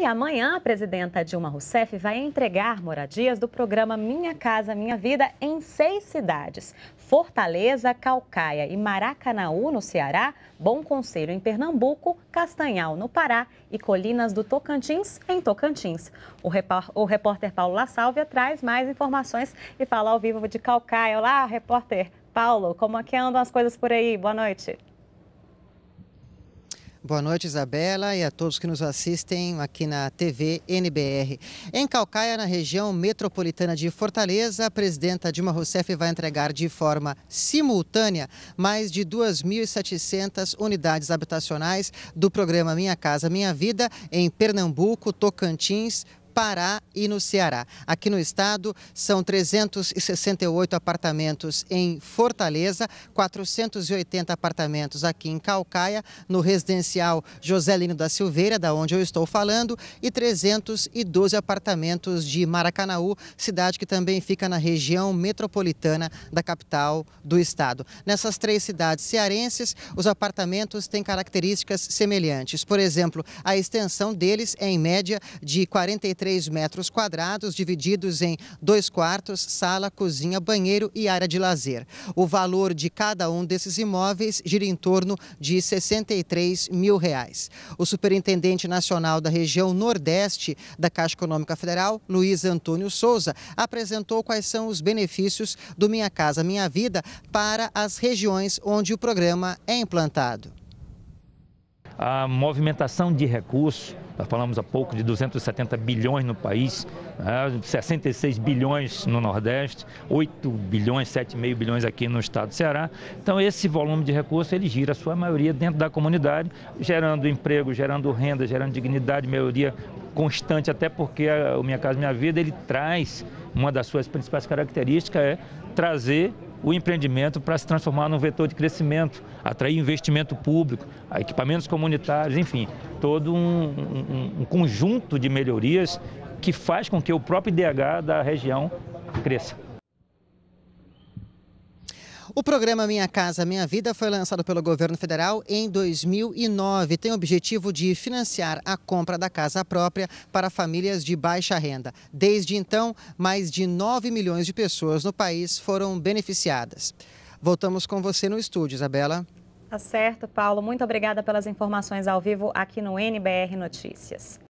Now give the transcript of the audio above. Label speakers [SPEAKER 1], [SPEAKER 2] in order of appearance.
[SPEAKER 1] E amanhã, a presidenta Dilma Rousseff vai entregar moradias do programa Minha Casa Minha Vida em seis cidades: Fortaleza, Calcaia e Maracanaú, no Ceará, Bom Conselho, em Pernambuco, Castanhal, no Pará e Colinas do Tocantins, em Tocantins. O, repor o repórter Paulo La Sálvia traz mais informações e fala ao vivo de Calcaia. Olá, repórter Paulo, como é que andam as coisas por aí? Boa noite.
[SPEAKER 2] Boa noite, Isabela, e a todos que nos assistem aqui na TV NBR. Em Calcaia, na região metropolitana de Fortaleza, a presidenta Dilma Rousseff vai entregar de forma simultânea mais de 2.700 unidades habitacionais do programa Minha Casa Minha Vida em Pernambuco, Tocantins, Pará e no Ceará. Aqui no estado, são 368 apartamentos em Fortaleza, 480 apartamentos aqui em Calcaia, no residencial José Lino da Silveira, da onde eu estou falando, e 312 apartamentos de Maracanaú, cidade que também fica na região metropolitana da capital do estado. Nessas três cidades cearenses, os apartamentos têm características semelhantes. Por exemplo, a extensão deles é em média de 43 3 metros quadrados, divididos em dois quartos, sala, cozinha, banheiro e área de lazer. O valor de cada um desses imóveis gira em torno de 63 mil reais. O superintendente nacional da região Nordeste da Caixa Econômica Federal, Luiz Antônio Souza, apresentou quais são os benefícios do Minha Casa Minha Vida para as regiões onde o programa é implantado.
[SPEAKER 3] A movimentação de recursos nós falamos há pouco de 270 bilhões no país, né? 66 bilhões no Nordeste, 8 bilhões, 7,5 bilhões aqui no estado do Ceará. Então, esse volume de recursos, ele gira a sua maioria dentro da comunidade, gerando emprego, gerando renda, gerando dignidade, maioria constante, até porque o Minha Casa Minha Vida, ele traz, uma das suas principais características é trazer o empreendimento para se transformar num vetor de crescimento, atrair investimento público, equipamentos comunitários, enfim, todo um, um, um conjunto de melhorias que faz com que o próprio IDH da região cresça.
[SPEAKER 2] O programa Minha Casa Minha Vida foi lançado pelo governo federal em 2009. Tem o objetivo de financiar a compra da casa própria para famílias de baixa renda. Desde então, mais de 9 milhões de pessoas no país foram beneficiadas. Voltamos com você no estúdio, Isabela.
[SPEAKER 1] Tá certo, Paulo. Muito obrigada pelas informações ao vivo aqui no NBR Notícias.